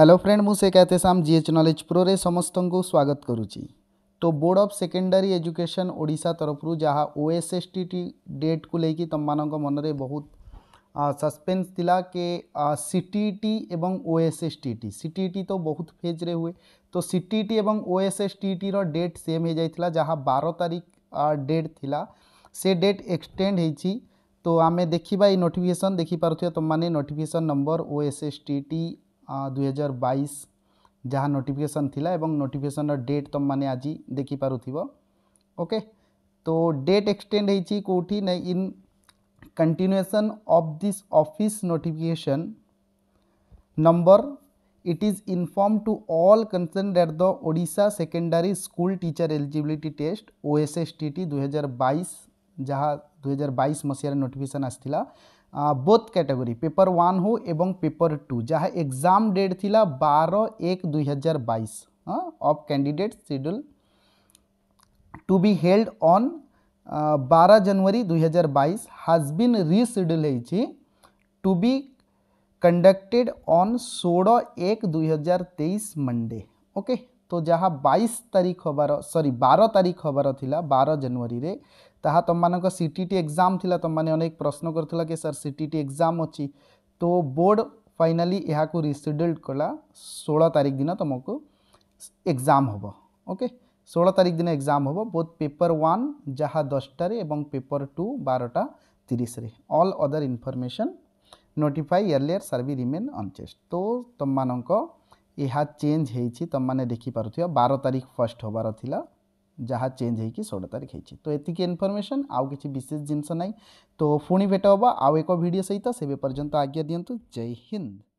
hello friend मुझे कहते साम जी एच नलेज प्रोरे समस्त को स्वागत करुच्ची तो बोर्ड ऑफ सेकेंडरी एजुकेशन ओडा तरफ जहाँ O S S T T date को लेकिन तुम मन में बहुत सस्पेन्स ताला कि C T T O S S T T C T T तो बहुत फेज रे हुए तो C T T O S S T T date same हो जाता जहाँ बार तारीख डेट थी से डेट एक्सटेड होती तो आम देखा ये नोटिफिकेसन देखिपार तुम मैंने notification number O S S T T बैस जहाँ नोटिफिकेसन एवं ଏବଂ डेट तुम मैंने आज देखिपार ओके तो डेट एक्सटेड होती ना in continuation of this office notification number it is inform to all concern at the Odisha secondary school teacher eligibility test O S S T T दुई हजार बैस जहाँ दुई हजार बैस मसीह नोटिफिकेसन आसाला बोथ कैटेगोरी पेपर वन हो एवं पेपर टू जहाँ एग्जाम डेट थी बार एक दुई हजार बैस of candidate schedule to be held on बार जनवरी दुई हजार बैस रीशेड्यूल हो टू बी कंडक्टेड ऑन षोह एक दुई हजार तेईस मंडे ओके तो जहाँ बैश तारीख हबार सरी बार तारीख हबार था बार जानुरी ତାହା ତୁମମାନଙ୍କ ସି ଟି ଟି ଏକ୍ଜାମ୍ ଥିଲା ତୁମମାନେ ଅନେକ ପ୍ରଶ୍ନ କରୁଥିଲା କି sir C T T exam ଅଛି ତ ବୋର୍ଡ଼ ଫାଇନାଲି ଏହାକୁ ରିସିଡ୍ୟୁଲ୍ଡ କଲା ଷୋହଳ ତାରିଖ ଦିନ ତୁମକୁ ଏକ୍ଜାମ୍ ହେବ ଓକେ ଷୋହଳ ତାରିଖ ଦିନ ଏକ୍ଜାମ୍ ହେବ ବୋଥ୍ ପେପର୍ ୱାନ୍ ଯାହା ଦଶଟାରେ ଏବଂ ପେପର୍ ଟୁ ବାରଟା ତିରିଶରେ all other information notify earlier sir ବି ରିମେନ୍ ଅନଚେଷ୍ଟ ତ ତୁମମାନଙ୍କ ଏହା ଚେଞ୍ଜ ହେଇଛି ତୁମେ ଦେଖିପାରୁଥିବ ବାର ତାରିଖ ଫାର୍ଷ୍ଟ ହେବାର ଥିଲା ଯାହା ଚେଞ୍ଜ ହେଇକି ଷୋହଳ ତାରିଖ ହେଇଛି ତ ଏତିକି ଇନଫର୍ମେସନ୍ ଆଉ କିଛି ବିଶେଷ ଜିନିଷ ନାହିଁ ତ ପୁଣି ଭେଟ ହେବ ଆଉ ଏକ ଭିଡ଼ିଓ ସହିତ ସେବେ ପର୍ଯ୍ୟନ୍ତ ଆଜ୍ଞା ଦିଅନ୍ତୁ ଜୟ ହିନ୍ଦ